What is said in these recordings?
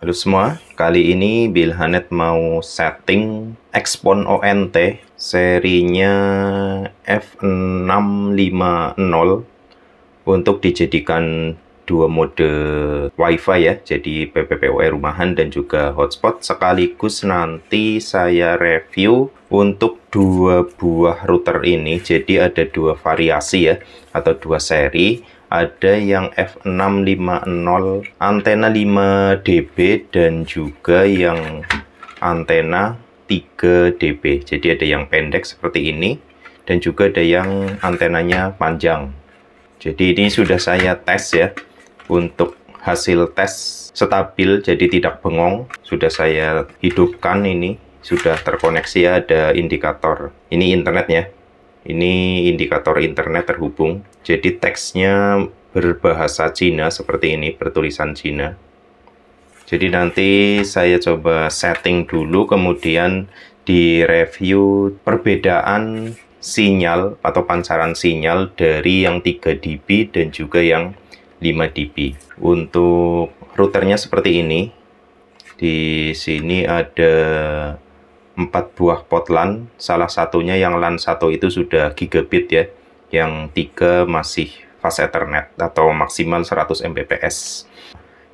Halo semua, kali ini Bilhanet mau setting Expon ONT serinya F650 untuk dijadikan dua mode WiFi ya, jadi PPPoE rumahan dan juga hotspot. Sekaligus nanti saya review untuk dua buah router ini, jadi ada dua variasi ya, atau dua seri ada yang F650 antena 5 dB dan juga yang antena 3 dB jadi ada yang pendek seperti ini dan juga ada yang antenanya panjang jadi ini sudah saya tes ya untuk hasil tes stabil jadi tidak bengong sudah saya hidupkan ini sudah terkoneksi ada indikator ini internetnya ini indikator internet terhubung. Jadi teksnya berbahasa Cina seperti ini, bertulisan Cina. Jadi nanti saya coba setting dulu, kemudian di review perbedaan sinyal atau pancaran sinyal dari yang 3 dB dan juga yang 5 dB. Untuk routernya seperti ini. Di sini ada 4 buah pot LAN, salah satunya yang LAN 1 itu sudah gigabit ya, yang 3 masih fast ethernet atau maksimal 100 Mbps.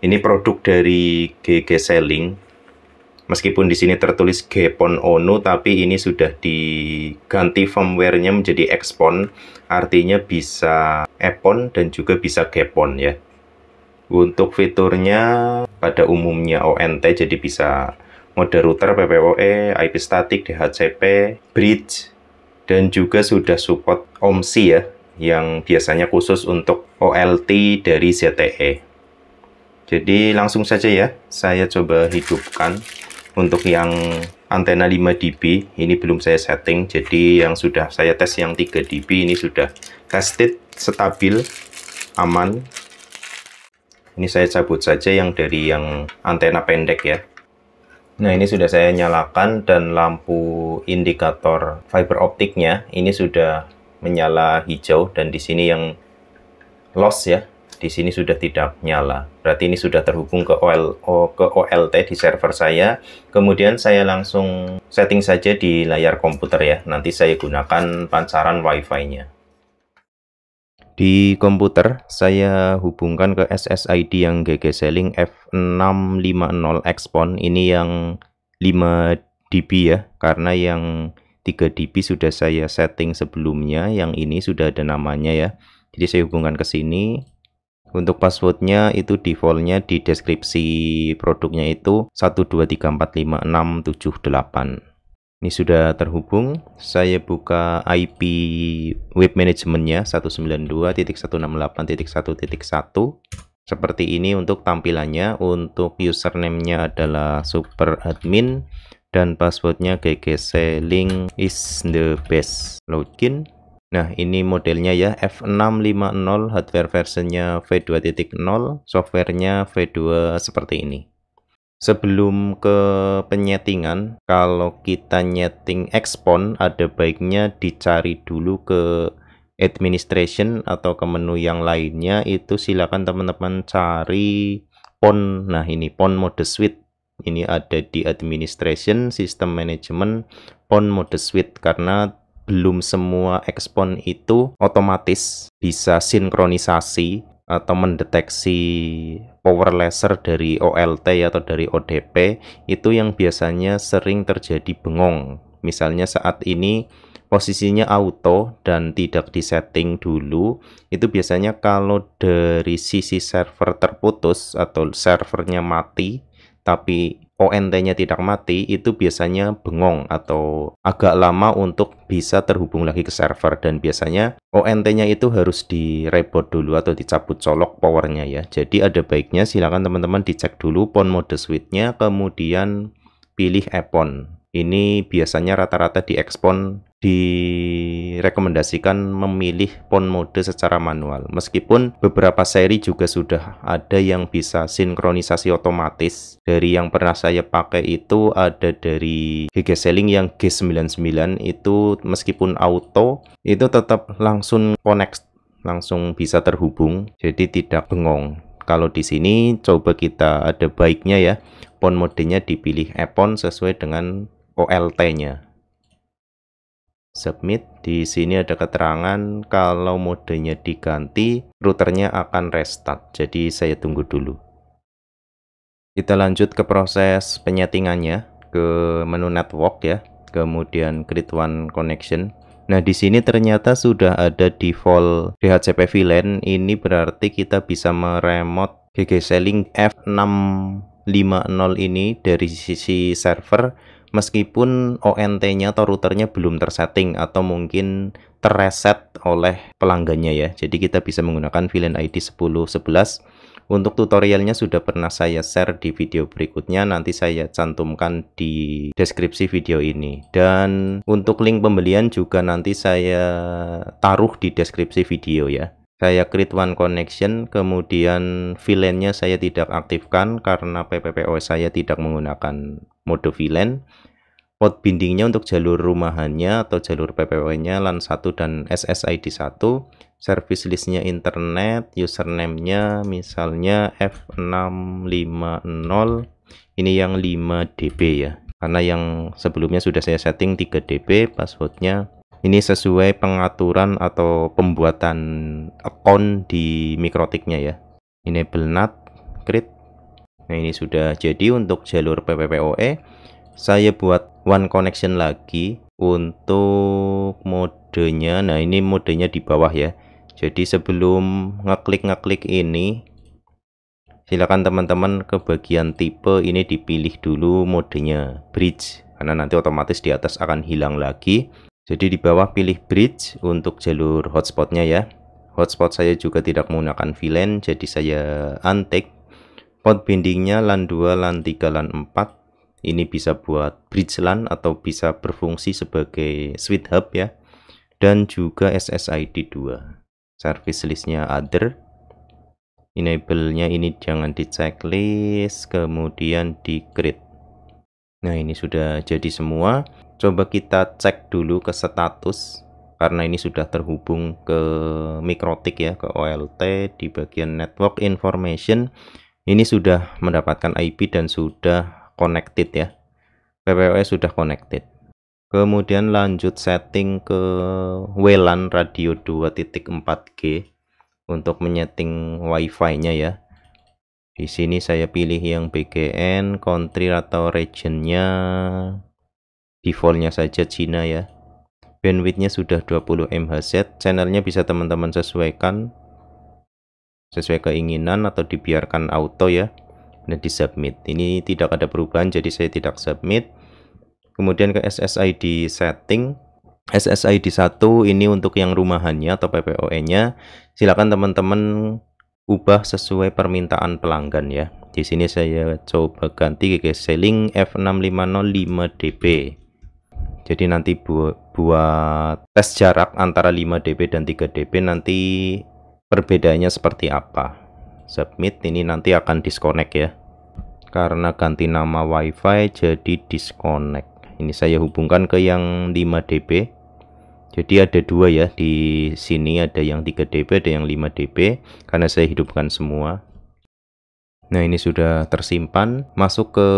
Ini produk dari GG Selling. Meskipun di sini tertulis Gpon onu, tapi ini sudah diganti firmware-nya menjadi Xpon, artinya bisa Epon dan juga bisa Gpon ya. Untuk fiturnya pada umumnya ONT jadi bisa mode router PPOE, IP static, DHCP, bridge, dan juga sudah support OMC ya, yang biasanya khusus untuk OLT dari ZTE. Jadi langsung saja ya, saya coba hidupkan untuk yang antena 5 dB, ini belum saya setting, jadi yang sudah saya tes yang 3 dB ini sudah tested, stabil, aman. Ini saya cabut saja yang dari yang antena pendek ya. Nah, ini sudah saya nyalakan dan lampu indikator fiber optiknya ini sudah menyala hijau dan di sini yang loss ya. Di sini sudah tidak nyala. Berarti ini sudah terhubung ke OL oh, ke OLT di server saya. Kemudian saya langsung setting saja di layar komputer ya. Nanti saya gunakan pancaran WiFi-nya. Di komputer, saya hubungkan ke SSID yang GG Selling F650 xpon Ini yang 5 dB ya, karena yang 3 dB sudah saya setting sebelumnya. Yang ini sudah ada namanya ya. Jadi saya hubungkan ke sini. Untuk passwordnya itu defaultnya di deskripsi produknya itu 12345678 ini sudah terhubung. Saya buka IP web manajemennya 192.168.1.1. Seperti ini untuk tampilannya. Untuk username-nya adalah super admin dan passwordnya ggc link is the best login. Nah, ini modelnya ya F650, hardware versionnya V2.0, softwarenya V2 seperti ini. Sebelum ke penyetingan, kalau kita nyeting expon, ada baiknya dicari dulu ke administration atau ke menu yang lainnya itu silakan teman-teman cari pon. Nah, ini pon mode suite. Ini ada di administration, system management, pon mode suite karena belum semua expon itu otomatis bisa sinkronisasi atau eh, mendeteksi power laser dari OLT atau dari ODP itu yang biasanya sering terjadi bengong. Misalnya saat ini posisinya auto dan tidak disetting dulu, itu biasanya kalau dari sisi server terputus atau servernya mati tapi ONT-nya tidak mati, itu biasanya bengong atau agak lama untuk bisa terhubung lagi ke server dan biasanya ONT-nya itu harus direboot dulu atau dicabut colok powernya ya. Jadi ada baiknya silakan teman-teman dicek dulu pon mode switch-nya kemudian pilih Epon. Ini biasanya rata-rata di Expon direkomendasikan memilih pon mode secara manual. Meskipun beberapa seri juga sudah ada yang bisa sinkronisasi otomatis. Dari yang pernah saya pakai itu ada dari GG Selling yang G99 itu meskipun auto itu tetap langsung connect langsung bisa terhubung jadi tidak bengong kalau di sini coba kita ada baiknya ya pon modenya dipilih Epon sesuai dengan OLT nya submit. Di sini ada keterangan kalau modenya diganti, routernya akan restart. Jadi saya tunggu dulu. Kita lanjut ke proses penyetingannya ke menu network ya, kemudian create one connection. Nah, di sini ternyata sudah ada default DHCP VLAN. Ini berarti kita bisa meremot GG Selling F650 ini dari sisi server meskipun ONT-nya atau routernya belum tersetting atau mungkin terreset oleh pelanggannya ya. Jadi kita bisa menggunakan VLAN ID 1011. Untuk tutorialnya sudah pernah saya share di video berikutnya, nanti saya cantumkan di deskripsi video ini. Dan untuk link pembelian juga nanti saya taruh di deskripsi video ya saya create one connection kemudian VLAN-nya saya tidak aktifkan karena PPPO saya tidak menggunakan mode VLAN port bindingnya untuk jalur rumahannya atau jalur pppoe nya LAN 1 dan SSID 1 service list nya internet username-nya misalnya F650 ini yang 5 dB ya karena yang sebelumnya sudah saya setting 3 dB passwordnya ini sesuai pengaturan atau pembuatan account di mikrotiknya ya enable NAT create nah ini sudah jadi untuk jalur PPPoE saya buat one connection lagi untuk modenya nah ini modenya di bawah ya jadi sebelum ngeklik ngeklik ini silakan teman-teman ke bagian tipe ini dipilih dulu modenya bridge karena nanti otomatis di atas akan hilang lagi jadi di bawah pilih bridge untuk jalur hotspotnya ya. Hotspot saya juga tidak menggunakan VLAN, jadi saya untick. Port bindingnya LAN 2, LAN 3, LAN 4. Ini bisa buat bridge LAN atau bisa berfungsi sebagai switch hub ya. Dan juga SSID 2. Service listnya other. Enable-nya ini jangan di checklist, kemudian di create. Nah ini sudah jadi semua coba kita cek dulu ke status karena ini sudah terhubung ke mikrotik ya ke OLT di bagian network information ini sudah mendapatkan IP dan sudah connected ya PPOS e sudah connected kemudian lanjut setting ke WLAN radio 2.4G untuk menyeting wi fi nya ya di sini saya pilih yang BGN country atau regionnya defaultnya saja Cina ya bandwidthnya sudah 20 MHz channelnya bisa teman-teman sesuaikan sesuai keinginan atau dibiarkan auto ya dan nah, di submit ini tidak ada perubahan jadi saya tidak submit kemudian ke SSID setting SSID 1 ini untuk yang rumahannya atau PPOE nya silakan teman-teman ubah sesuai permintaan pelanggan ya di sini saya coba ganti ke selling F6505DB jadi nanti bu buat tes jarak antara 5 dB dan 3 dB nanti perbedaannya seperti apa. Submit ini nanti akan disconnect ya. Karena ganti nama WiFi jadi disconnect. Ini saya hubungkan ke yang 5 dB. Jadi ada dua ya di sini ada yang 3 dB ada yang 5 dB karena saya hidupkan semua. Nah, ini sudah tersimpan masuk ke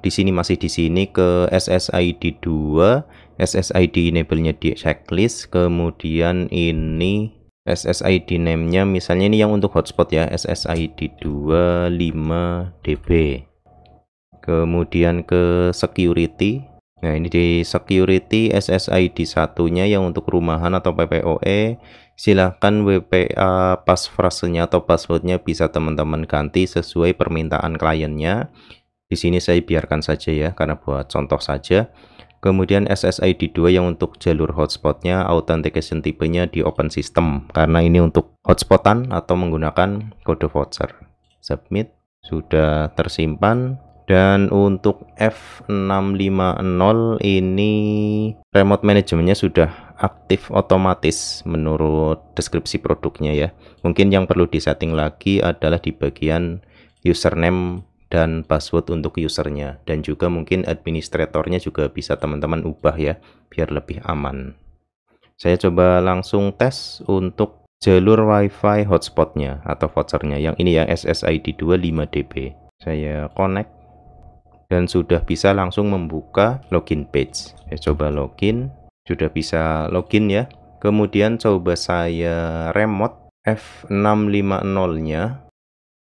di sini masih di sini ke SSID 2 SSID enable-nya di checklist kemudian ini SSID name-nya misalnya ini yang untuk hotspot ya SSID 25DB kemudian ke security Nah, ini di security SSID satunya yang untuk rumahan atau PPOE, silahkan WPA passphrase-nya atau passwordnya bisa teman-teman ganti sesuai permintaan kliennya. Di sini saya biarkan saja ya, karena buat contoh saja. Kemudian SSID 2 yang untuk jalur hotspotnya, authentication tipenya di open system. Karena ini untuk hotspotan atau menggunakan kode voucher. Submit, sudah tersimpan. Dan untuk F650 ini remote manajemennya sudah aktif otomatis menurut deskripsi produknya ya. Mungkin yang perlu disetting lagi adalah di bagian username dan password untuk usernya dan juga mungkin administratornya juga bisa teman-teman ubah ya biar lebih aman saya coba langsung tes untuk jalur wifi hotspotnya atau vouchernya yang ini yang SSID 25db saya connect dan sudah bisa langsung membuka login page saya coba login sudah bisa login ya kemudian coba saya remote F650 nya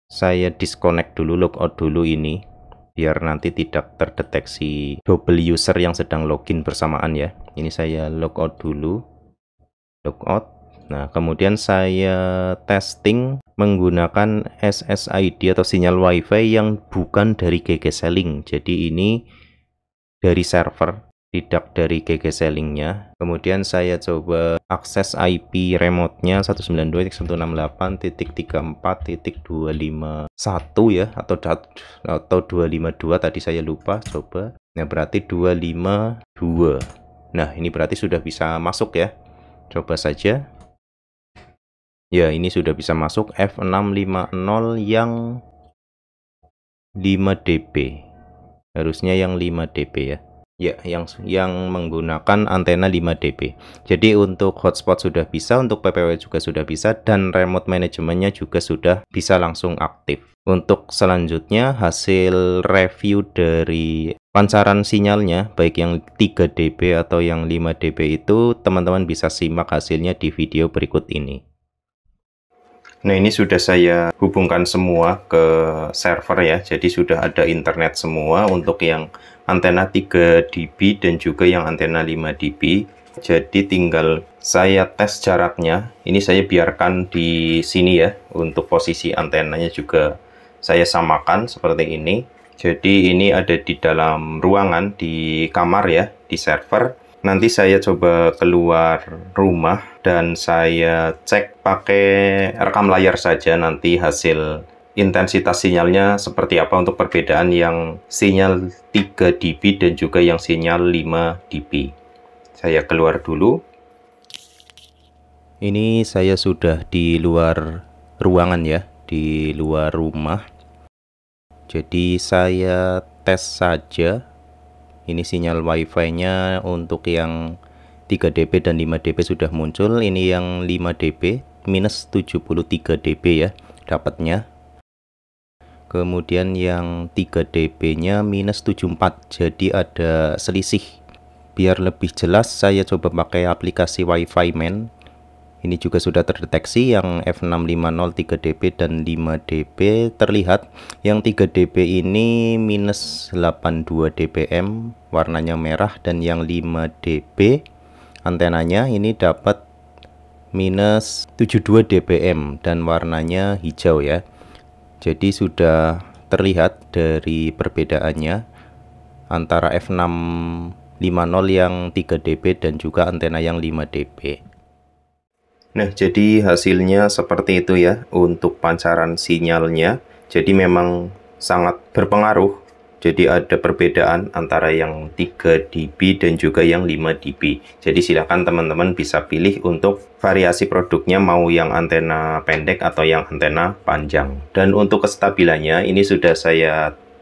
saya disconnect dulu logout dulu ini biar nanti tidak terdeteksi double user yang sedang login bersamaan ya ini saya logout dulu logout nah kemudian saya testing menggunakan SSID atau sinyal wifi yang bukan dari GG Selling jadi ini dari server tidak dari GG sellingnya kemudian saya coba akses IP remote-nya 192.168.34.251 ya atau atau 252 tadi saya lupa coba nah berarti 252 nah ini berarti sudah bisa masuk ya coba saja ya ini sudah bisa masuk F650 yang 5 dp harusnya yang 5 dp ya Ya, yang yang menggunakan antena 5 dB. Jadi untuk hotspot sudah bisa, untuk PPW juga sudah bisa, dan remote manajemennya juga sudah bisa langsung aktif. Untuk selanjutnya hasil review dari pancaran sinyalnya, baik yang 3 dB atau yang 5 dB itu, teman-teman bisa simak hasilnya di video berikut ini. Nah ini sudah saya hubungkan semua ke server ya, jadi sudah ada internet semua untuk yang antena 3 dB dan juga yang antena 5 dB jadi tinggal saya tes jaraknya ini saya biarkan di sini ya untuk posisi antenanya juga saya samakan seperti ini jadi ini ada di dalam ruangan di kamar ya di server nanti saya coba keluar rumah dan saya cek pakai rekam layar saja nanti hasil intensitas sinyalnya seperti apa untuk perbedaan yang sinyal 3 dB dan juga yang sinyal 5 dB. Saya keluar dulu. Ini saya sudah di luar ruangan ya, di luar rumah. Jadi saya tes saja ini sinyal wifi-nya untuk yang 3 dB dan 5 dB sudah muncul. Ini yang 5 dB minus 73 dB ya dapatnya kemudian yang 3dB nya minus 74 jadi ada selisih biar lebih jelas saya coba pakai aplikasi wifi man ini juga sudah terdeteksi yang F650 3dB dan 5dB terlihat yang 3dB ini minus 82 dBm warnanya merah dan yang 5dB antenanya ini dapat minus 72 dBm dan warnanya hijau ya jadi sudah terlihat dari perbedaannya antara F650 yang 3dB dan juga antena yang 5dB. Nah, jadi hasilnya seperti itu ya untuk pancaran sinyalnya. Jadi memang sangat berpengaruh jadi ada perbedaan antara yang 3 dB dan juga yang 5 dB. Jadi silakan teman-teman bisa pilih untuk variasi produknya mau yang antena pendek atau yang antena panjang. Dan untuk kestabilannya ini sudah saya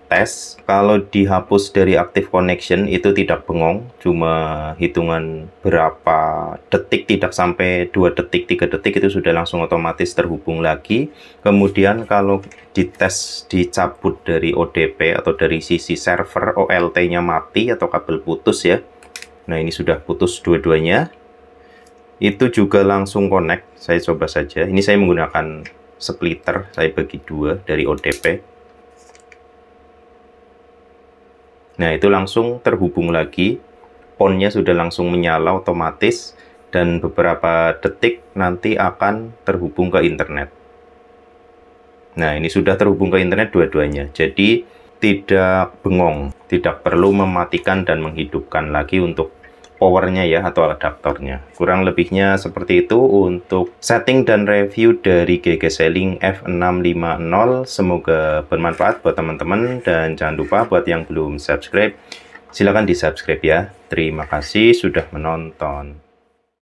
tes. Kalau dihapus dari active connection itu tidak bengong, cuma hitungan berapa detik tidak sampai 2 detik, 3 detik itu sudah langsung otomatis terhubung lagi. Kemudian kalau dites dicabut dari ODP atau dari sisi server OLT-nya mati atau kabel putus ya. Nah, ini sudah putus dua-duanya. Itu juga langsung connect. Saya coba saja. Ini saya menggunakan splitter. Saya bagi dua dari ODP. Nah, itu langsung terhubung lagi. Ponnya sudah langsung menyala otomatis dan beberapa detik nanti akan terhubung ke internet. Nah, ini sudah terhubung ke internet dua-duanya. Jadi, tidak bengong, tidak perlu mematikan dan menghidupkan lagi untuk powernya ya atau adaptornya. Kurang lebihnya seperti itu untuk setting dan review dari GG Selling F650. Semoga bermanfaat buat teman-teman dan jangan lupa buat yang belum subscribe, silakan di subscribe ya. Terima kasih sudah menonton.